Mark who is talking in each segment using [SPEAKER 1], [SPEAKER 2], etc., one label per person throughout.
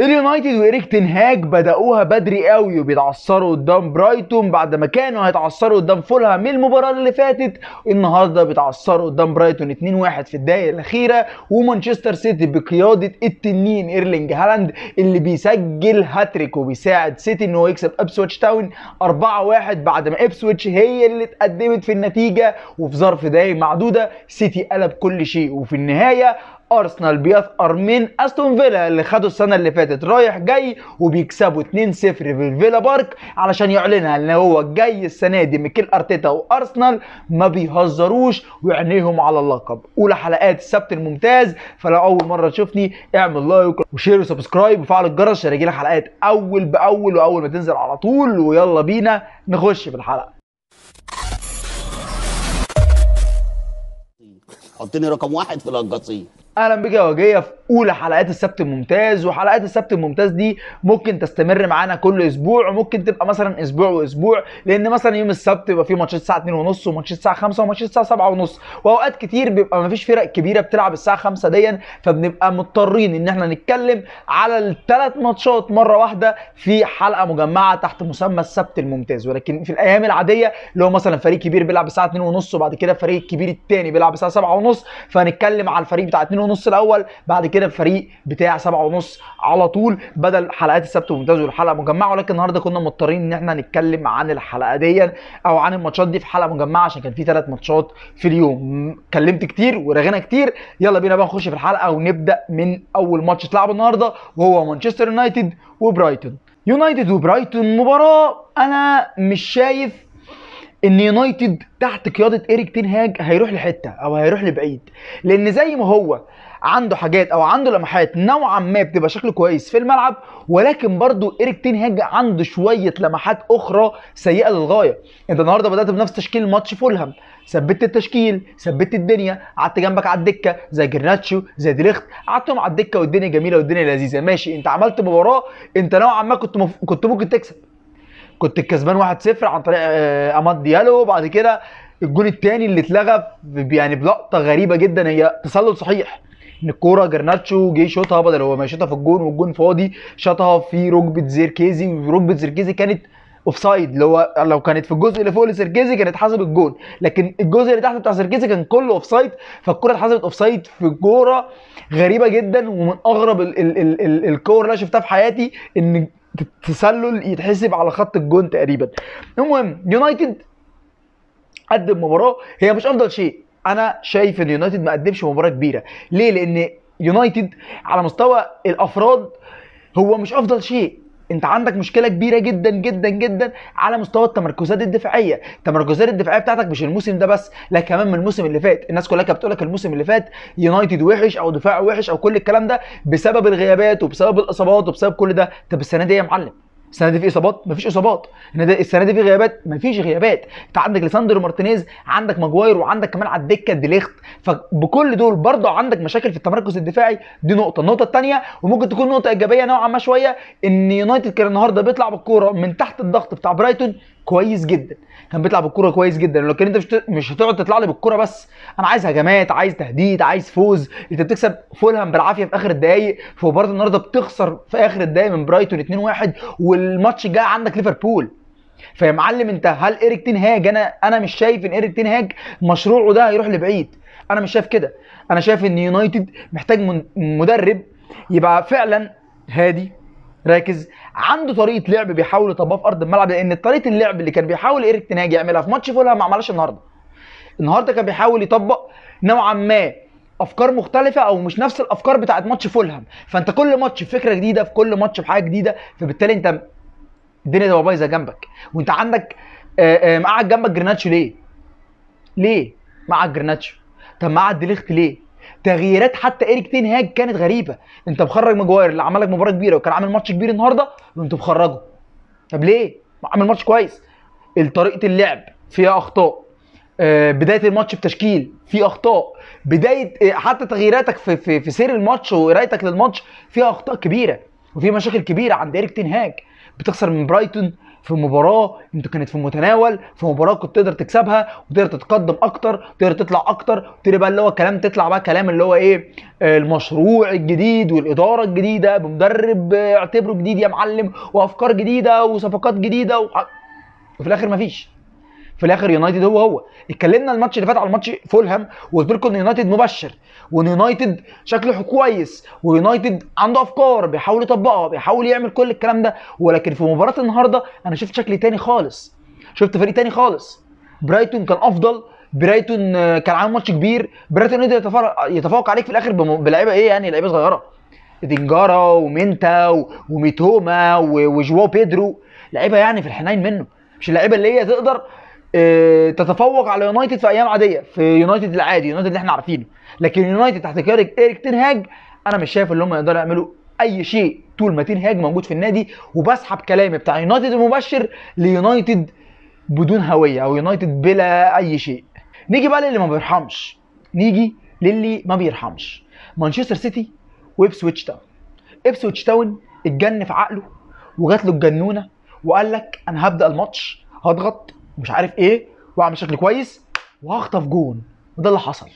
[SPEAKER 1] اليونايتد وإيريك تنهاج بدأوها بدري قوي وبيتعثروا قدام برايتون بعد ما كانوا هيتعثروا قدام فولهام المباراة اللي فاتت النهارده بيتعثروا قدام برايتون 2-1 في الدقايق الأخيرة ومانشستر سيتي بقيادة التنين ايرلينج هالاند اللي بيسجل هاتريك وبيساعد سيتي ان هو يكسب ابسويتش تاون 4-1 بعد ما ابسويتش هي اللي اتقدمت في النتيجة وفي ظرف دقايق معدودة سيتي قلب كل شيء وفي النهاية ارسنال بيثأر من استون فيلا اللي خدوا السنه اللي فاتت رايح جاي وبيكسبوا 2-0 في الفيلا بارك علشان يعلنها ان هو جاي السنه دي ميكيل ارتيتا وارسنال ما بيهزروش وعينيهم على اللقب اولى حلقات السبت الممتاز فلو اول مره تشوفني اعمل لايك وشير وسبسكرايب وفعل الجرس عشان يجيلك حلقات اول باول واول ما تنزل على طول ويلا بينا نخش في الحلقه حطني رقم واحد في القصيم اهلا بك يا وجيه في اولى حلقات السبت الممتاز وحلقات السبت الممتاز دي ممكن تستمر معانا كل اسبوع وممكن تبقى مثلا اسبوع واسبوع لان مثلا يوم السبت بيبقى فيه ماتشات الساعه 2 ونص وماتشات الساعه 5 وماتشات الساعه 7 ونص واوقات كتير بيبقى ما فيش فرق كبيره بتلعب الساعه 5 ديا فبنبقى مضطرين ان احنا نتكلم على الثلاث ماتشات مره واحده في حلقه مجمعه تحت مسمى السبت الممتاز ولكن في الايام العاديه اللي هو مثلا فريق كبير بيلعب الساعه 2 ونص وبعد كده فريق الكبير الثاني بيلعب الساعه 7 ونص فهنتكلم على الفريق بتاع 2 ونص الاول بعد كده فريق بتاع سبعة ونص على طول بدل حلقات السبت ممتاز والحلقه مجمعه ولكن النهارده كنا مضطرين ان احنا نتكلم عن الحلقه دي او عن الماتشات دي في حلقه مجمعه عشان كان في ثلاث ماتشات في اليوم اتكلمت كتير ورغينا كتير يلا بينا بقى نخش في الحلقه ونبدا من اول ماتش اتلعب النهارده وهو مانشستر يونايتد وبرايتون يونايتد وبرايتون مباراه انا مش شايف ان يونايتد تحت قياده ايريك تين هاج هيروح لحته او هيروح لبعيد لان زي ما هو عنده حاجات او عنده لمحات نوعا ما بتبقى شكله كويس في الملعب ولكن برضو ايريك تين هاج عنده شويه لمحات اخرى سيئه للغايه انت النهارده بدات بنفس تشكيل ماتش فولهام ثبت التشكيل ثبت الدنيا قعدت جنبك على الدكه زي جرناتشو زي ديليخت قعدتهم على الدكه والدنيا جميله والدنيا لذيذه ماشي انت عملت مباراه انت نوعا ما كنت مف... كنت ممكن تكسب كنت الكسبان 1-0 عن طريق آه، اماد ديالو وبعد كده الجون الثاني اللي اتلغى يعني بلقطه غريبه جدا هي تسلل صحيح ان الكوره جرناتشو جه شاطها بدل هو ما يشوطها في الجون والجون فاضي شاطها في ركبه زيركيزي وركبه زيركيزي كانت اوف سايد اللي هو لو كانت في الجزء اللي فوق لسيركيزي كانت حسب الجون لكن الجزء اللي تحت بتاع سيركيزي كان كله اوف سايد فالكوره اتحسبت اوف سايد في كوره غريبه جدا ومن اغرب الكور اللي انا شفتها في حياتي ان تسلل يتحسب على خط الجون تقريبا المهم يونايتد قدم مباراه هي مش افضل شيء انا شايف ان يونايتد ما قدمش مباراه كبيره ليه لان يونايتد على مستوى الافراد هو مش افضل شيء انت عندك مشكله كبيره جدا جدا جدا على مستوى التمركزات الدفاعيه التمركزات الدفاعيه بتاعتك مش الموسم ده بس لا كمان من الموسم اللي فات الناس كلها كانت بتقول لك الموسم اللي فات يونايتد وحش او دفاعه وحش او كل الكلام ده بسبب الغيابات وبسبب الاصابات وبسبب كل ده طب السنه دي يا معلم السنه دي في اصابات مفيش اصابات السنه دي في غيابات مفيش غيابات انت عندك ليساندرو مارتينيز عندك ماجواير وعندك كمان على الدكه ديليخت فبكل دول برضه عندك مشاكل في التمركز الدفاعي دي نقطه النقطه الثانيه وممكن تكون نقطه ايجابيه نوعا ما شويه ان يونايتد كان النهارده بيطلع بالكوره من تحت الضغط بتاع برايتون كويس جدا كان بيطلع بالكوره كويس جدا كان انت مش هتقعد تطلع لي بالكوره بس انا عايز هجمات عايز تهديد عايز فوز انت بتكسب فولهام بالعافيه في اخر الدقايق في مباراه النهارده بتخسر في اخر الدقايق من برايتون 2-1 والماتش الجاي عندك ليفربول فيا معلم انت هل ايريك تين هاج انا انا مش شايف ان ايريك تين هاج مشروعه ده هيروح لبعيد انا مش شايف كده انا شايف ان يونايتد محتاج مدرب يبقى فعلا هادي راكز عنده طريقه لعب بيحاول يطبقها في ارض الملعب لان طريقه اللعب اللي كان بيحاول ايريك تناجي يعملها في ماتش فولهام ما عملهاش النهارده النهارده كان بيحاول يطبق نوعا ما افكار مختلفه او مش نفس الافكار بتاعت ماتش فولهام فانت كل ماتش بفكره جديده في كل ماتش بحاجه جديده فبالتالي انت الدنيا تبقى بايظه جنبك وانت عندك آآ آه، آه، جنبك جرناتشو ليه ليه معاك جرناتشو طب معاك ديليخت ليه تغييرات حتى ايريك تين هاج كانت غريبه انت مخرج ماجواير اللي عمل لك مباراه كبيره وكان عامل ماتش كبير النهارده وانت مخرجه طب ليه عامل ماتش كويس طريقه اللعب فيها اخطاء آه، بدايه الماتش في تشكيل في اخطاء بدايه آه، حتى تغييراتك في في, في سير الماتش وقرايتك للماتش فيها اخطاء كبيره وفي مشاكل كبيره عند ايريك تين هاج بتخسر من برايتون في مباراه انت كانت في متناول في مباراه كنت تقدر تكسبها وتقدر تتقدم اكتر تقدر تطلع اكتر تقدر بقى اللي هو كلام تطلع بقى كلام اللي هو ايه المشروع الجديد والاداره الجديده بمدرب اعتبره جديد يا معلم وافكار جديده وصفقات جديده و... وفي الاخر مفيش في الاخر يونايتد هو هو اتكلمنا الماتش اللي فات على ماتش فولهام وقلت لكم ان يونايتد مبشر وان يونايتد شكله كويس ويونايتد عنده افكار بيحاول يطبقها بيحاول يعمل كل الكلام ده ولكن في مباراه النهارده انا شفت شكل تاني خالص شفت فريق تاني خالص برايتون كان افضل برايتون كان عامل ماتش كبير برايتون قدر يتفوق عليك في الاخر بلعيبه ايه يعني لعيبه صغيره دينجارا ومينتا وميتوما وجواو بيدرو لعيبه يعني في الحنين منه مش اللعيبه اللي هي تقدر آه، تتفوق على يونايتد في ايام عاديه في يونايتد العادي يونايتد اللي احنا عارفينه لكن يونايتد تحت كارك ايريك تنهاج انا مش شايف ان هم يقدروا يعملوا اي شيء طول ما تنهاج موجود في النادي وبسحب كلامي بتاع يونايتد المبشر ليونايتد بدون هويه او يونايتد بلا اي شيء نيجي بقى للي ما بيرحمش نيجي للي ما بيرحمش مانشستر سيتي وابسويتش تاون ابسويتش تاون اتجن في عقله وجات له الجنونه وقال لك انا هبدا الماتش هضغط مش عارف ايه واعمل شكل كويس وهخطف جون وده اللي حصل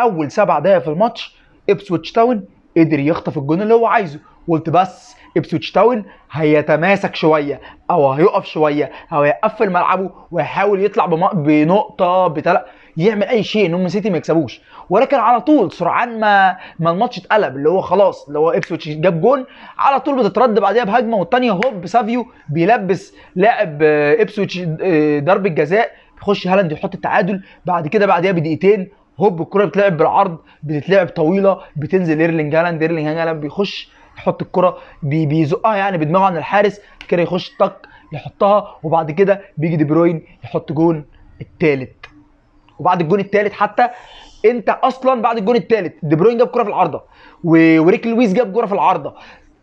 [SPEAKER 1] اول سبع دقايق في الماتش ابسويتش تاون قدر يخطف الجون اللي هو عايزه قلت بس ابسوتش تاون هيتماسك شويه او هيقف شويه او هيقفل ملعبه وهيحاول يطلع بنقطه بتل... يعمل اي شيء ان هم سيتي ما يكسبوش ولكن على طول سرعان ما ما الماتش اتقلب اللي هو خلاص اللي هو ابسوتش جاب جون على طول بتترد بعديها بهجمه والثانيه هوب سافيو بيلبس لاعب ابسوتش آه، ضربه جزاء يخش هالاند يحط التعادل بعد كده بعديها بدقيقتين هوب الكره بتلعب بالعرض بتتلعب طويله بتنزل ايرلينج هالاند ايرلينج هالاند بيخش يحط الكره بيزقها يعني بدماغه عن الحارس كده يخش طق يحطها وبعد كده بيجي دي بروين يحط جون التالت وبعد الجون التالت حتى انت اصلا بعد الجون التالت دي بروين جاب كره في العارضه وريك لويس جاب كره في العارضه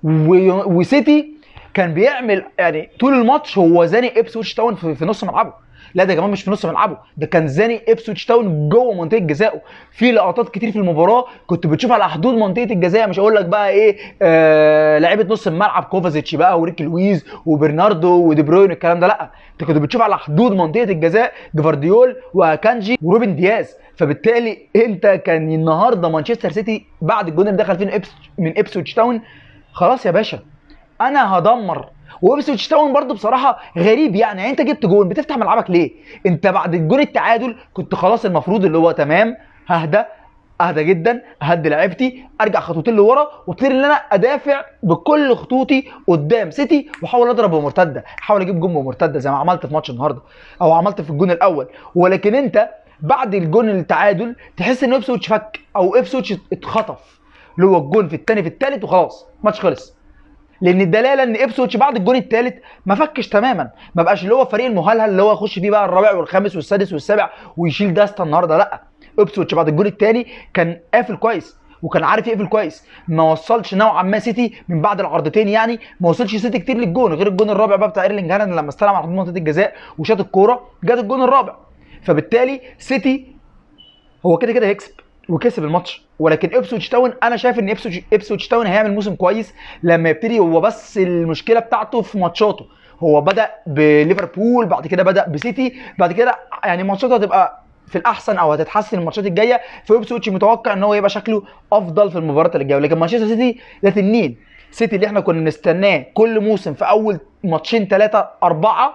[SPEAKER 1] وسيتي كان بيعمل يعني طول الماتش هو زاني وش تاون في نص ملعبه لا ده يا جماعه مش في نص ملعبه ده كان زاني ابسويتش تاون جوه منطقه جزائه في لقطات كتير في المباراه كنت بتشوف على حدود منطقه الجزاء مش هقول لك بقى ايه آه لعيبه نص الملعب كوفازيتش بقى وريكي لويز وبرناردو ودي بروين الكلام ده لا انت كنت بتشوف على حدود منطقه الجزاء جفارديول واكانجي وروبن دياز فبالتالي انت كان النهارده مانشستر سيتي بعد الجون اللي دخل فيه من ابسويتش تاون خلاص يا باشا انا هدمر وابسويتش تاون برضه بصراحه غريب يعني. يعني, انت جبت جون بتفتح ملعبك ليه؟ انت بعد الجون التعادل كنت خلاص المفروض اللي هو تمام ههدى اهدى جدا اهدي لعبتي ارجع خطوتين لورا وابتدي ان انا ادافع بكل خطوطي قدام سيتي واحاول اضرب بمرتده احاول اجيب جون بمرتده زي ما عملت في ماتش النهارده او عملت في الجون الاول ولكن انت بعد الجون التعادل تحس ان ابسوتش فك او ابسوتش اتخطف اللي هو الجون في الثاني في الثالث وخلاص الماتش خلص لان الدلاله ان ابسوتش بعد الجون الثالث ما فكش تماما ما بقاش اللي هو فريق المهلهل اللي هو يخش فيه بقى الرابع والخامس والسادس والسابع ويشيل داستا النهارده لا ابسوتش بعد الجون الثاني كان قافل كويس وكان عارف يقفل كويس ما وصلش نوعا ما سيتي من بعد العرضتين يعني ما وصلش سيتي كتير للجون غير الجون الرابع بقى بتاع ايرلينج هالاند لما استلم على حدود منطقه الجزاء وشاط الكوره جت الجون الرابع فبالتالي سيتي هو كده كده هيكسب وكسب الماتش ولكن ابسوتش تاون انا شايف ان ابسوتش تاون هيعمل موسم كويس لما يبتدي هو بس المشكله بتاعته في ماتشاته هو بدا بليفربول بعد كده بدا بسيتي بعد كده يعني ماتشاته هتبقى في الاحسن او هتتحسن الماتشات الجايه فابسوتش متوقع ان هو يبقى شكله افضل في المباريات اللي جايه لكن مانشستر سيتي ده تنين سيتي اللي احنا كنا بنستناه كل موسم في اول ماتشين ثلاثه اربعه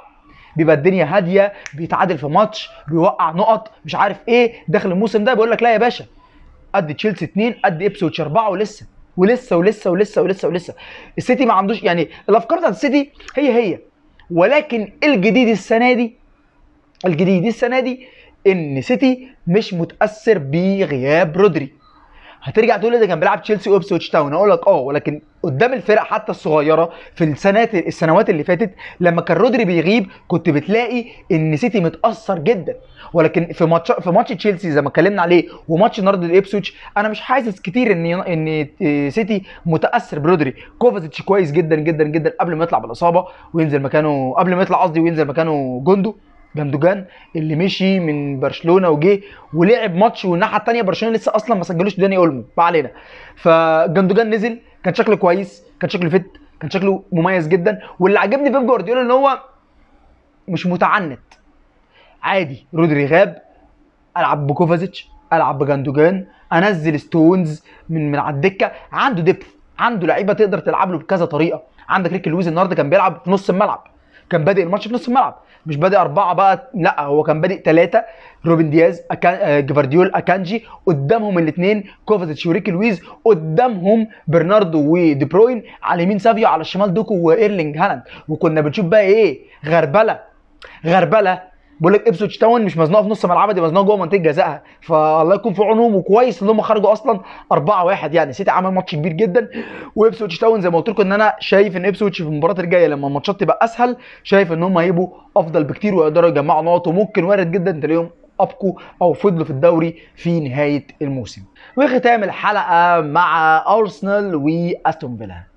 [SPEAKER 1] بيبقى الدنيا هاديه بيتعادل في ماتش بيوقع نقط مش عارف ايه داخل الموسم ده بيقول لك لا يا باشا قد تشيلسي 2 قد ابسوتش 4 ولسه ولسه ولسه ولسه ولسه ولسه السيتي ما عندوش يعني الافكار بتاعت السيتي هي هي ولكن الجديد السنه دي الجديد السنه دي ان سيتي مش متاثر بغياب رودري هترجع تقول لي ده كان بيلعب تشيلسي وابسويتش تاون اقول لك اه ولكن قدام الفرق حتى الصغيره في السنوات السنوات اللي فاتت لما كان رودري بيغيب كنت بتلاقي ان سيتي متاثر جدا ولكن في ماتش في ماتش تشيلسي زي ما اتكلمنا عليه وماتش النهارده الابسويتش انا مش حاسس كتير ان ان سيتي متاثر برودري كوفازيتش كويس جدا جدا جدا قبل ما يطلع بالاصابه وينزل مكانه قبل ما يطلع قصدي وينزل مكانه جوندو جندوجان اللي مشي من برشلونه وجه ولعب ماتش والناحيه الثانيه برشلونه لسه اصلا ما سجلوش داني اولمو ما علينا فجندوجان نزل كان شكله كويس كان شكله فت كان شكله مميز جدا واللي عجبني بيب جوارديولا ان هو مش متعنت عادي رودري غاب العب بكوفازيتش العب بجندوجان انزل ستونز من من على الدكه عنده دبث عنده لعيبه تقدر تلعب له بكذا طريقه عندك ريك لويز النهارده كان بيلعب في نص الملعب كان بادئ الماتش في نص الملعب مش بادئ اربعه بقى لا هو كان بادئ ثلاثه روبن دياز أكان... آه، جفارديول اكانجي قدامهم الاثنين كوفازيتش وريكي لويز قدامهم برناردو ودي بروين على اليمين سافيو على الشمال دوكو وايرلينج هالاند وكنا بنشوف بقى ايه غربله غربله بيقول لك ابسوتش تاون مش مزنوقه في نص ملعبها دي مزنوقه جوه منطقه جزائها فالله يكون في عونهم وكويس ان هم خرجوا اصلا 4 1 يعني سيتي عمل ماتش كبير جدا وابسوتش تاون زي ما قلت لكم ان انا شايف ان ابسوتش في المباراه الجايه لما الماتشات تبقى اسهل شايف ان هم هيبقوا افضل بكتير ويقدروا يجمعوا نقط وممكن وارد جدا تلاقيهم ابقوا او فضلوا في الدوري في نهايه الموسم وختام الحلقه مع ارسنال واستون فيلا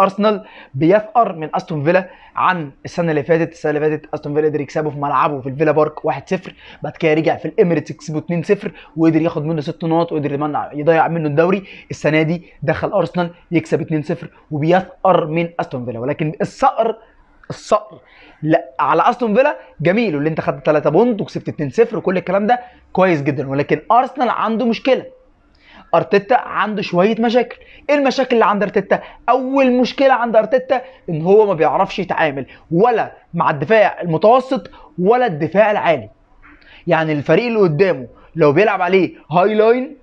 [SPEAKER 1] ارسنال بيفقر من استون فيلا عن السنه اللي فاتت السنه اللي فاتت استون فيلا قدر يكسبه في ملعبه في الفيلا بارك 1-0 بعد كده رجع في الاميريتس يكسبه 2-0 وقدر ياخد منه 6 نقط وقدر يمنع يضيع منه الدوري السنه دي دخل ارسنال يكسب 2-0 وبيفقر من استون فيلا ولكن الصقر الصقر لا على استون فيلا جميل واللي انت خدت 3 بوند وكسبت 2-0 وكل الكلام ده كويس جدا ولكن ارسنال عنده مشكله ارتيتا عنده شويه مشاكل ايه المشاكل اللي عند ارتيتا اول مشكله عند ارتيتا ان هو ما بيعرفش يتعامل ولا مع الدفاع المتوسط ولا الدفاع العالي يعني الفريق اللي قدامه لو بيلعب عليه هاي لاين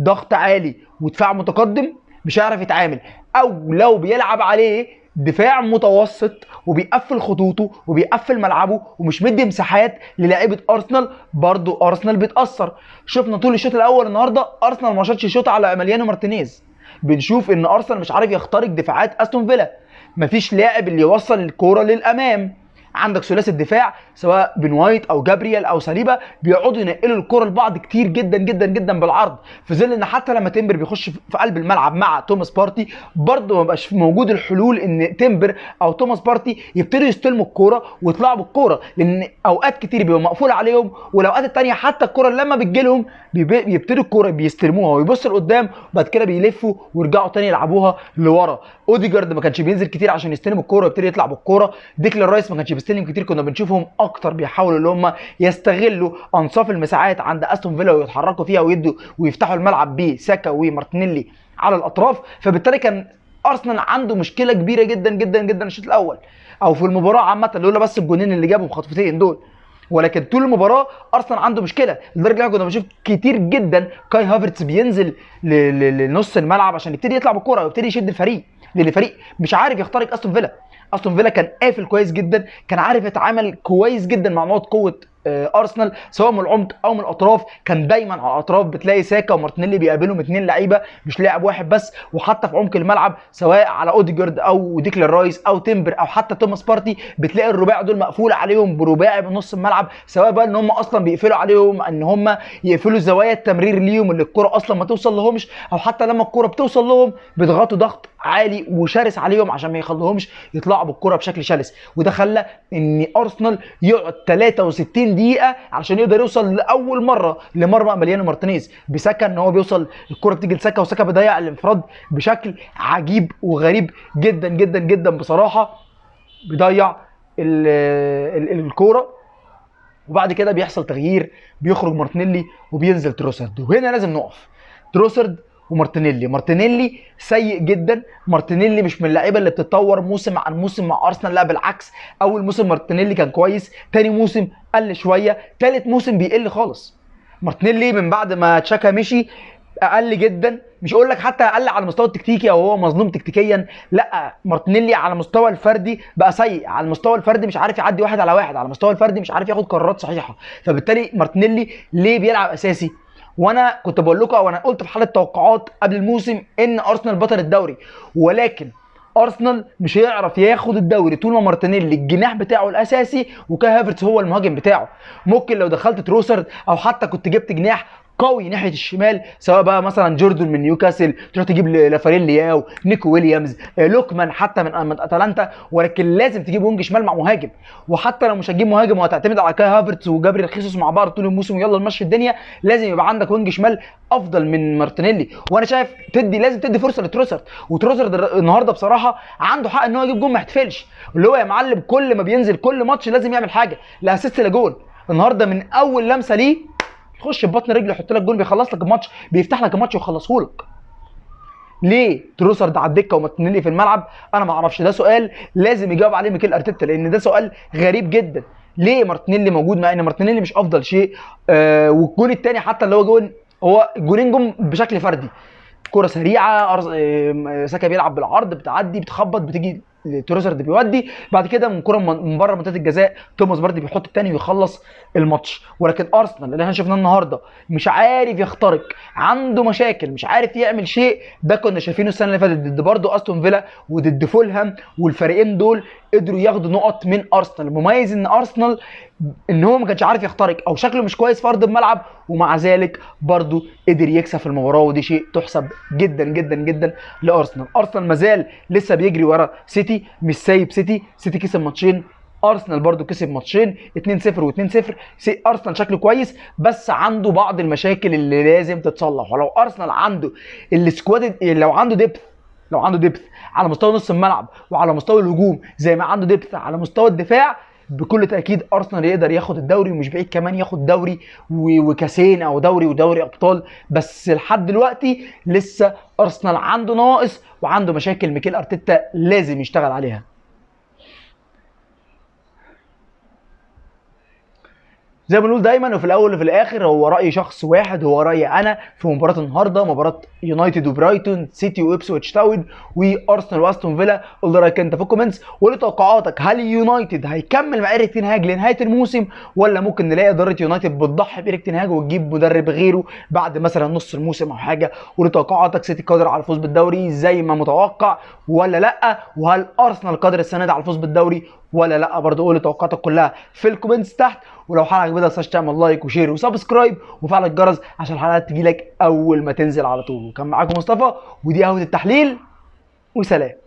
[SPEAKER 1] ضغط عالي ودفاع متقدم مش هيعرف يتعامل او لو بيلعب عليه دفاع متوسط وبيقفل خطوطه وبيقفل ملعبه ومش مدي مساحات للاعيبه ارسنال برضو ارسنال بيتاثر شفنا طول الشوط الاول النهارده ارسنال ما شاطش شوط على امليانو مارتينيز بنشوف ان ارسنال مش عارف يخترق دفاعات استون فيلا مفيش لاعب اللي يوصل الكوره للامام عندك ثلاثي الدفاع سواء بن وايت او جابرييل او ساليبا بيقعدوا ينقلوا الكره لبعض كتير جدا جدا جدا بالعرض في ظل ان حتى لما تمبر بيخش في قلب الملعب مع توماس بارتي برضه ما بقاش موجود الحلول ان تمبر او توماس بارتي يبتدوا يستلموا الكوره ويطلعوا بالكوره لان اوقات كتير بيبقى مقفول عليهم والاوقات الثانيه حتى الكوره لما بتجي لهم بيبتدوا الكوره بيستلموها ويبص لقدام وبعد كده بيلفوا ويرجعوا تاني يلعبوها لورا اوديجارد ما كانش بينزل كتير عشان يستلم الكوره ويبتدي يطلع بالكوره ديكلان رايس ما كانش ستيلين كتير كنا بنشوفهم اكتر بيحاولوا ان هم يستغلوا انصاف المساحات عند استون فيلا ويتحركوا فيها ويدوا ويفتحوا الملعب بساكا ومارتينيلي على الاطراف فبالتالي كان ارسنال عنده مشكله كبيره جدا جدا جدا الشوط الاول او في المباراه عامه لولا بس الجونين اللي جابهم خطفتين دول ولكن طول المباراه ارسنال عنده مشكله لدرجه ان كنا بنشوف كتير جدا كاي هافرتس بينزل لنص الملعب عشان يبتدي يطلع بالكوره ويبتدي يشد الفريق لان الفريق مش عارف يخترق استون فيلا استون فيلا كان قافل كويس جدا كان عارف يتعامل كويس جدا مع نقط قوه آه، ارسنال سواء من العمق او من الاطراف كان دايما على الاطراف بتلاقي ساكا ومارتينيلي بيقابلهم اثنين لعيبه مش لاعب واحد بس وحتى في عمق الملعب سواء على اوديجارد او ديكل رايس او تيمبر او حتى توماس بارتي بتلاقي الرباع دول مقفول عليهم برباعي من نص الملعب سواء بقى ان هم اصلا بيقفلوا عليهم ان هم يقفلوا زوايا التمرير ليهم اللي الكره اصلا ما توصل لهمش او حتى لما الكره بتوصل لهم بيضغطوا ضغط عالي وشرس عليهم عشان ما يخلوهمش يطلعوا بالكره بشكل شرس وده خلى ان ارسنال يقعد 63 دقيقه علشان يقدر يوصل لاول مره لمرمى مليانو مارتينيز بسكه ان هو بيوصل الكره بتيجي لسكه وسكه بيضيع الانفراد بشكل عجيب وغريب جدا جدا جدا بصراحه بيضيع الكوره وبعد كده بيحصل تغيير بيخرج مارتينيلي وبينزل تروسرد وهنا لازم نقف تروسرد ومارتينيلي مارتينيلي سيء جدا مارتينيلي مش من اللعيبه اللي بتتطور موسم عن موسم مع ارسنال لا بالعكس اول موسم مارتينيلي كان كويس تاني موسم قل شويه تالت موسم بيقل خالص مارتينيلي من بعد ما تشاكا مشي اقل جدا مش اقول لك حتى اقل على المستوى التكتيكي او هو مظلوم تكتيكيا لا مارتينيلي على المستوى الفردي بقى سيء على المستوى الفردي مش عارف يعدي واحد على واحد على المستوى الفردي مش عارف ياخد قرارات صحيحه فبالتالي مارتينيلي ليه بيلعب اساسي وانا كنت بقول لكم وانا قلت في حاله توقعات قبل الموسم ان ارسنال بطل الدوري ولكن ارسنال مش هيعرف ياخد الدوري طول ما مارتينيلي الجناح بتاعه الاساسي وكهافرتس هافرتس هو المهاجم بتاعه ممكن لو دخلت تروسرد او حتى كنت جبت جناح قوي ناحيه الشمال سواء بقى مثلا جوردن من نيوكاسل تروح تجيب لافاريل لياو نيكو ويليامز آه، لوكمان حتى من آه، من اتلانتا ولكن لازم تجيب وينج شمال مع مهاجم وحتى لو مش هتجيب مهاجم وهتعتمد على كاي هافرتس وجابري رخيصوس مع بعض طول الموسم ويلا نمشي الدنيا لازم يبقى عندك وينج شمال افضل من مارتينيلي وانا شايف تدي لازم تدي فرصه لتروسرد وتروسرد النهارده بصراحه عنده حق ان هو يجيب جول ما يحتفلش اللي هو يا معلم كل ما بينزل كل ماتش لازم يعمل حاجه لا اسيست لا جول النهارده من اول لمسه ليه يخش ببطن رجله يحط لك جول بيخلص لك الماتش بيفتح لك الماتش ويخلصه لك ليه تروسرد على الدكه ومارتينيلي في الملعب انا ما اعرفش ده سؤال لازم يجاوب عليه ميكيل ارتيتا لان ده سؤال غريب جدا ليه مارتينيلي موجود مع ان مارتينيلي مش افضل شيء آه والجون الثاني حتى اللي هو جون هو الجونين جم بشكل فردي كره سريعه آه، آه، ساكا بيلعب بالعرض بتعدي بتخبط بتيجي تروزرد بيودي بعد كده من كره من بره منطقه الجزاء توماس باردي بيحط الثاني ويخلص الماتش ولكن ارسنال اللي احنا شفناه النهارده مش عارف يخترق عنده مشاكل مش عارف يعمل شيء ده كنا شايفينه السنه اللي فاتت ضد برضو استون فيلا وضد فولهام والفريقين دول قدروا ياخدوا نقط من ارسنال المميز ان ارسنال ان هو ما كانش عارف يخترق او شكله مش كويس في ارض الملعب ومع ذلك برضو قدر يكسب في المباراه ودي شيء تحسب جدا جدا جدا لارسنال ارسنال مازال لسه بيجري ورا سيتي مش سايب سيتي سيتي كسب ماتشين ارسنال برضو كسب ماتشين 2-0 و2-0 ارسنال شكله كويس بس عنده بعض المشاكل اللي لازم تتصلح ولو ارسنال عنده السكواد يعني لو عنده ديبث لو عنده ديبث على مستوى نص الملعب وعلى مستوى الهجوم زي ما عنده ديبث على مستوى الدفاع بكل تاكيد ارسنال يقدر ياخد الدوري ومش بعيد كمان ياخد دوري وكاسين او دوري ودوري ابطال بس لحد دلوقتي لسه ارسنال عنده ناقص وعنده مشاكل ميكيل ارتيتا لازم يشتغل عليها زي ما بنقول دايما وفي الاول وفي الاخر هو راي شخص واحد هو راي انا في مباراه النهارده مباراه يونايتد وبرايتون سيتي وابسويتش تاون وارسنال واستون فيلا قول لي رايك انت في الكومنتس ولا توقعاتك هل يونايتد هيكمل مع ايريك تنهاج لنهايه الموسم ولا ممكن نلاقي اداره يونايتد بتضحي بايريك تنهاج وتجيب مدرب غيره بعد مثلا نص الموسم او حاجه ولا توقعاتك سيتي قادر على الفوز بالدوري زي ما متوقع ولا لا وهل ارسنال قادر السنه دي على الفوز بالدوري ولا لا برضه قول لي توقعاتك كلها في الكومنتس تحت ولو حلقه عجبتك ما تعمل لايك وشير وسبسكرايب وفعل الجرس عشان الحلقات تجيلك اول ما تنزل على طول وكان معاكم مصطفى ودي قهوه التحليل وسلام